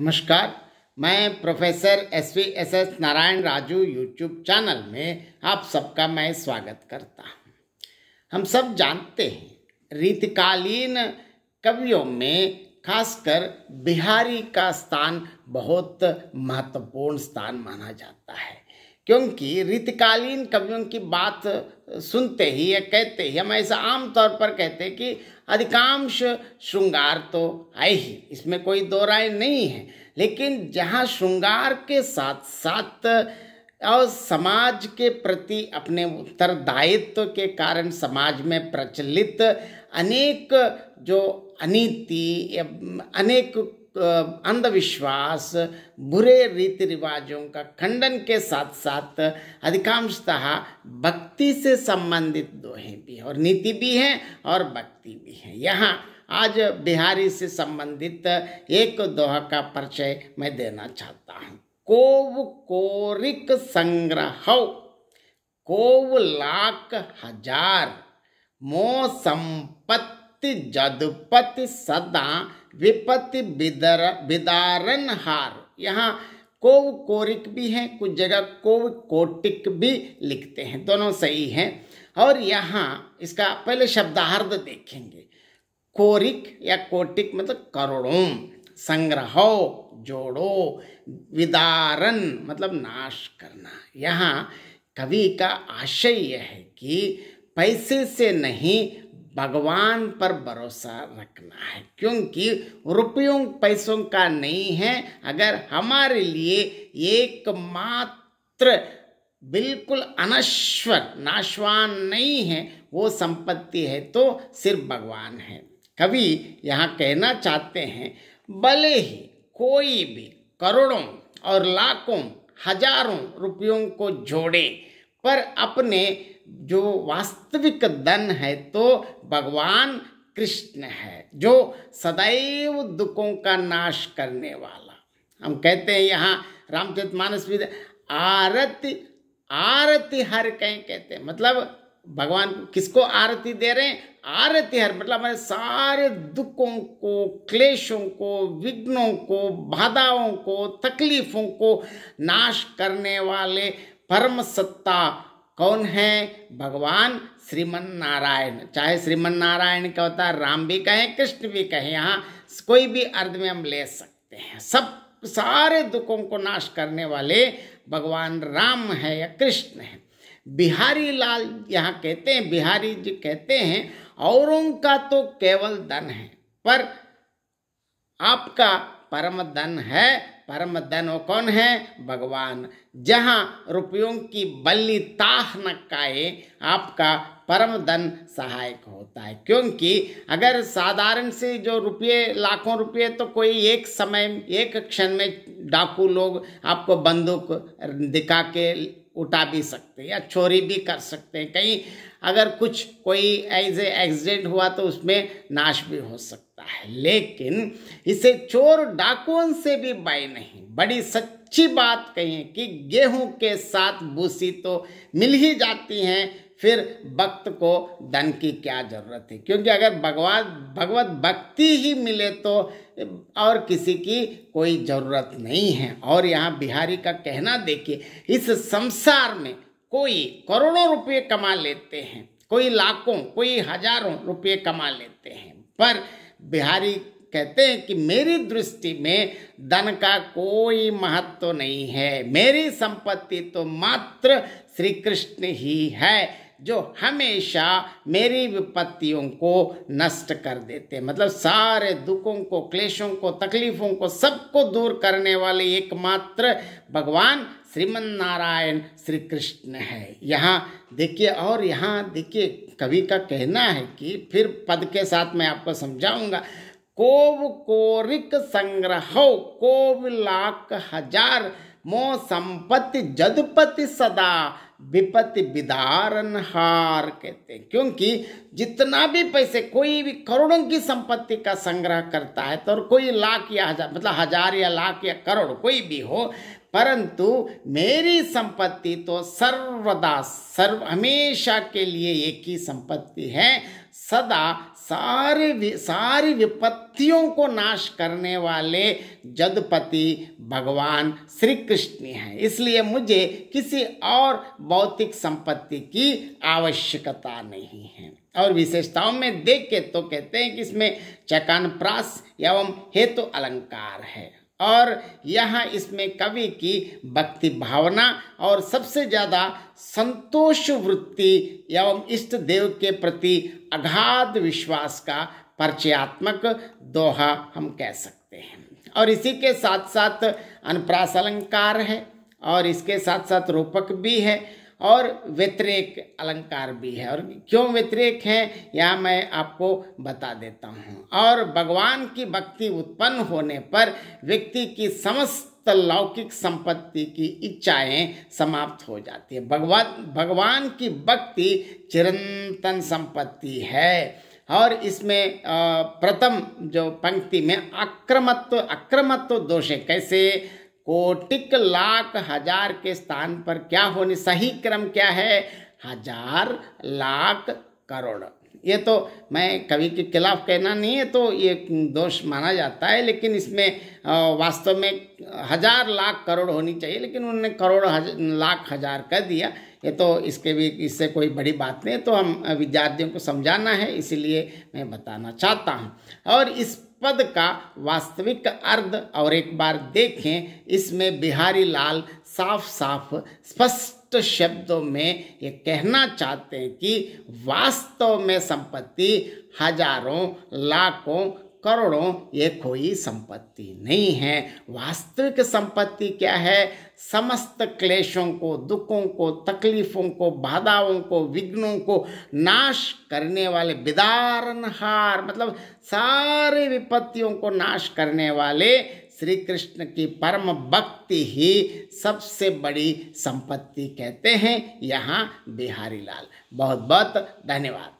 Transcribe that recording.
नमस्कार मैं professor S V S S Narayan Raju YouTube channel में आप सबका मैं स्वागत करता हूँ हम सब जानते हैं रीतकालीन कवियों में खासकर बिहारी का स्थान बहुत महत्वपूर्ण स्थान माना जाता है क्योंकि रीतकालीन कवियों की बात सुनते ही या कहते ही हम ऐसा आम तौर पर कहते हैं कि अधिकांश श्रृंगार तो है ही इसमें कोई दो राय नहीं है लेकिन जहाँ श्रृंगार के साथ साथ और समाज के प्रति अपने उत्तरदायित्व के कारण समाज में प्रचलित अनेक जो अनीति अनेक तो अंधविश्वास बुरे रीति रिवाजों का खंडन के साथ साथ अधिकांशतः भक्ति से संबंधित दोहे भी और नीति भी है और भक्ति भी है यहाँ आज बिहारी से संबंधित एक दोहा का परिचय मैं देना चाहता हूँ कोव कोरिक संग्रह कोव लाख हजार मो संपत्ति पति जदुपति सदा विपति बिदर बिदारन हार यहाँ कोव कोरिक भी है कुछ जगह कोव कोटिक भी लिखते हैं दोनों सही हैं और यहाँ इसका पहले शब्दार्थ देखेंगे कोरिक या कोटिक मतलब करोड़ों संग्रह जोड़ो विदारण मतलब नाश करना यहाँ कवि का आशय यह है कि पैसे से नहीं भगवान पर भरोसा रखना है क्योंकि रुपयों पैसों का नहीं है अगर हमारे लिए एकमात्र बिल्कुल अनश्वर नाशवान नहीं है वो संपत्ति है तो सिर्फ भगवान है कवि यहाँ कहना चाहते हैं भले ही कोई भी करोड़ों और लाखों हजारों रुपयों को जोड़े पर अपने जो वास्तविक धन है तो भगवान कृष्ण है जो सदैव दुखों का नाश करने वाला हम कहते हैं यहाँ रामचरित मानस विद आरती आरती हर कहीं कहते हैं मतलब भगवान किसको आरती दे रहे हैं आरती हर मतलब हमारे सारे दुखों को क्लेशों को विघ्नों को बाधाओं को तकलीफों को नाश करने वाले परम सत्ता कौन है भगवान श्रीमन नारायण चाहे श्रीमन नारायण का अवतार राम भी कहें कृष्ण भी कहें यहाँ कोई भी अर्ध में हम ले सकते हैं सब सारे दुखों को नाश करने वाले भगवान राम है या कृष्ण है बिहारी लाल यहाँ कहते हैं बिहारी जी कहते हैं औरों का तो केवल धन है पर आपका परम धन है परम धन वो कौन है भगवान जहाँ रुपयों की बल्ली ताह न काए आपका परम धन सहायक होता है क्योंकि अगर साधारण से जो रुपये लाखों रुपये तो कोई एक समय एक क्षण में डाकू लोग आपको बंदूक दिखा के उठा भी सकते हैं या चोरी भी कर सकते हैं कहीं अगर कुछ कोई ऐसे एक्सीडेंट हुआ तो उसमें नाश भी हो सकता है लेकिन इसे चोर डाकुओं से भी बाई नहीं बड़ी सच्ची बात कही कि गेहूं के साथ भूसी तो मिल ही जाती हैं फिर भक्त को धन की क्या जरूरत है क्योंकि अगर भगवान भगवत भक्ति ही मिले तो और किसी की कोई ज़रूरत नहीं है और यहाँ बिहारी का कहना देखिए इस संसार में कोई करोड़ों रुपये कमा लेते हैं कोई लाखों कोई हजारों रुपये कमा लेते हैं पर बिहारी कहते हैं कि मेरी दृष्टि में धन का कोई महत्व तो नहीं है मेरी संपत्ति तो मात्र श्री कृष्ण ही है जो हमेशा मेरी विपत्तियों को नष्ट कर देते मतलब सारे दुखों को क्लेशों को तकलीफों को सबको दूर करने वाले एकमात्र भगवान श्रीमन नारायण श्री कृष्ण है यहाँ देखिए और यहाँ देखिए कवि का कहना है कि फिर पद के साथ मैं आपको समझाऊंगा कोव कोरिक संग्रह कोव लाख हजार मो संपत्ति जदपति सदा विपत्ति विदारन हार कहते हैं क्योंकि जितना भी पैसे कोई भी करोड़ों की संपत्ति का संग्रह करता है तो और कोई लाख या हजार मतलब हजार या लाख या करोड़ कोई भी हो परंतु मेरी संपत्ति तो सर्वदा सर्व हमेशा के लिए एक ही संपत्ति है सदा सारे सारी विपत्तियों को नाश करने वाले जगपति भगवान श्री कृष्ण हैं इसलिए मुझे किसी और भौतिक संपत्ति की आवश्यकता नहीं है और विशेषताओं में देख के तो कहते हैं कि इसमें चकान प्रास एवं हेतु तो अलंकार है और यह इसमें कवि की भक्ति भावना और सबसे ज़्यादा संतोष वृत्ति एवं इष्ट देव के प्रति अगाध विश्वास का परिचयात्मक दोहा हम कह सकते हैं और इसी के साथ साथ अनप्रास अलंकार है और इसके साथ साथ रूपक भी है और व्यतिरेक अलंकार भी है और क्यों व्यतिरेक है यह मैं आपको बता देता हूँ और भगवान की भक्ति उत्पन्न होने पर व्यक्ति की समस्त लौकिक संपत्ति की इच्छाएं समाप्त हो जाती है भगवान भगवान की भक्ति चिरंतन संपत्ति है और इसमें प्रथम जो पंक्ति में आक्रमत्व आक्रमत्व दोष है कैसे कोटिक लाख हजार के स्थान पर क्या होने सही क्रम क्या है हजार लाख करोड़ ये तो मैं कवि के खिलाफ कहना नहीं है तो ये दोष माना जाता है लेकिन इसमें वास्तव में हजार लाख करोड़ होनी चाहिए लेकिन उन्होंने करोड़ हज, लाख हजार कर दिया ये तो इसके भी इससे कोई बड़ी बात नहीं तो हम विद्यार्थियों को समझाना है इसीलिए मैं बताना चाहता हूँ और इस पद का वास्तविक अर्ध और एक बार देखें इसमें बिहारी लाल साफ साफ स्पष्ट शब्दों में ये कहना चाहते हैं कि वास्तव में संपत्ति हजारों लाखों करोड़ों ये कोई संपत्ति नहीं है वास्तविक संपत्ति क्या है समस्त क्लेशों को दुखों को तकलीफों को बाधाओं को विघ्नों को नाश करने वाले विदारनहार मतलब सारे विपत्तियों को नाश करने वाले श्री कृष्ण की परम भक्ति ही सबसे बड़ी संपत्ति कहते हैं यहाँ बिहारी लाल बहुत बहुत धन्यवाद